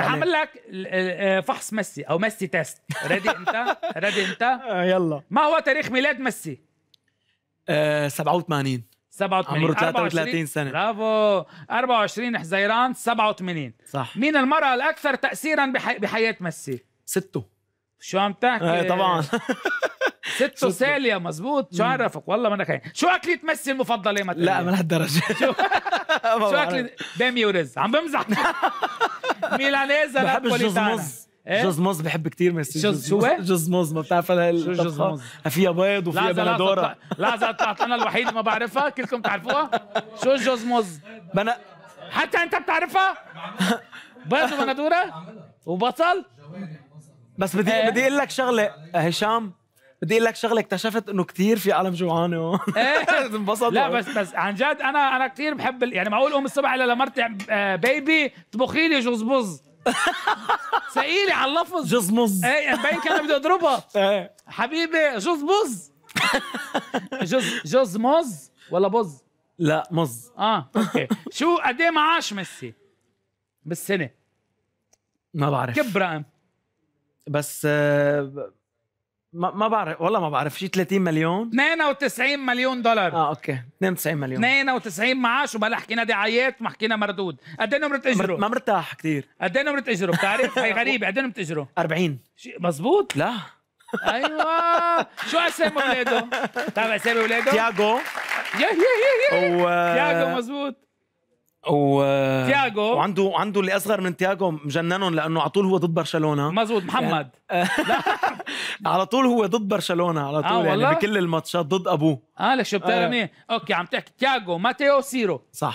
رح اعمل لك آه، فحص ميسي او ميسي تيست ريدي انت ريدي انت آه، يلا ما هو تاريخ ميلاد ميسي 87 آه، 87 عمره 33 سنه برافو 24 حزيران 87 صح مين المراه الاكثر تاثيرا بحياه ميسي سته شو عم تحكي ايه طبعا سته سالية مزبوط شو عرفك والله منك هين شو أكلة ميسي المفضلة مثلا لا من هالدرجة شو, شو أكلة بامية ورز عم بمزح ميلانيزا نابوليتانا موز إيه؟ جوز موز بحب كثير ميسي جوز شو جوز موز ما بتعرف انا جوز موز فيها بيض وفيها بندوره لحظه طلعت انا الوحيد ما بعرفها كلكم بتعرفوها شو جوز موز بنا حتى انت بتعرفها بيض وبندوره وبصل بس بدي إيه؟ بدي اقول لك شغله هشام بدي اقول لك شغله اكتشفت انه كثير في عالم جوعانه هون إيه. انبسطوا لا بس بس عن جد انا انا كثير بحب يعني معقول قوم الصبح لمرتي آه، بيبي طبخي لي جوز بز سقيلي على اللفظ جوز مز ايه مبين يعني كان بده اضربها إيه. حبيبي جوز بز جوز جوز مز ولا بز؟ لا مز اه اوكي شو قد ايه معاش ميسي بالسنه؟ ما بعرف كم رقم؟ بس آه ما ما بعرف والله ما بعرف شي 30 مليون 92 مليون دولار اه اوكي 92 مليون 92 معاش وبلا حكينا دعايات وما حكينا مردود قد ايه نمرة اجره؟ ما مرتاح كثير قد ايه نمرة اجره بتعرف؟ هي غريبة قد ايه نمرة اجره؟ 40 مزبوط لا ايوه شو اسامي اولاده؟ تعرف اسامي اولاده؟ تياجو يا يا يا يا تياجو مزبوط و تياجو وعنده وعنده اللي اصغر من تياجو مجننهم لانه على طول هو ضد برشلونه مزبوط محمد يعني على طول هو ضد برشلونه على طول آه يعني بكل الماتشات ضد ابوه اه لك شو بتعرف آه. اوكي عم تحكي تياجو ماتيو سيرو صح